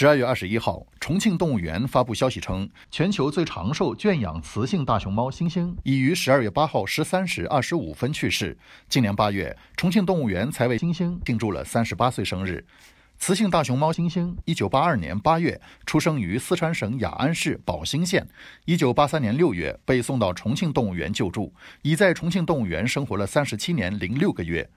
十二月二十一号，重庆动物园发布消息称，全球最长寿圈养雌性大熊猫星星已于十二月八号十三时二十五分去世。今年八月，重庆动物园才为星星庆祝了三十八岁生日。雌性大熊猫星星，一九八二年八月出生于四川省雅安市宝兴县，一九八三年六月被送到重庆动物园救助，已在重庆动物园生活了三十七年零六个月。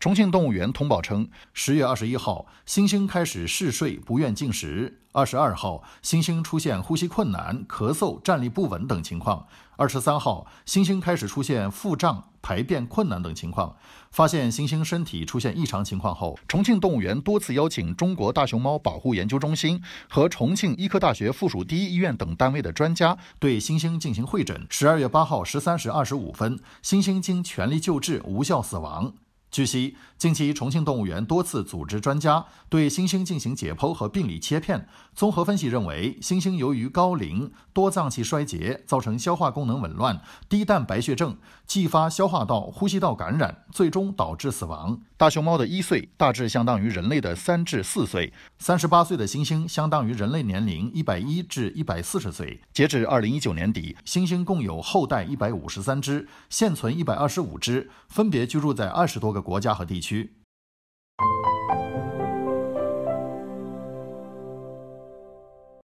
重庆动物园通报称，十月二十一号，猩猩开始嗜睡、不愿进食；二十二号，猩猩出现呼吸困难、咳嗽、站立不稳等情况；二十三号，猩猩开始出现腹胀、排便困难等情况。发现猩猩身体出现异常情况后，重庆动物园多次邀请中国大熊猫保护研究中心和重庆医科大学附属第一医院等单位的专家对猩猩进行会诊。十二月八号十三时二十五分，猩猩经全力救治无效死亡。据悉，近期重庆动物园多次组织专家对猩猩进行解剖和病理切片，综合分析认为，猩猩由于高龄、多脏器衰竭，造成消化功能紊乱、低蛋白血症，继发消化道、呼吸道感染，最终导致死亡。大熊猫的一岁大致相当于人类的三至四岁。三十八岁的猩猩相当于人类年龄一百一至一百四十岁。截至二零一九年底，猩猩共有后代一百五十三只，现存一百二十五只，分别居住在二十多个国家和地区。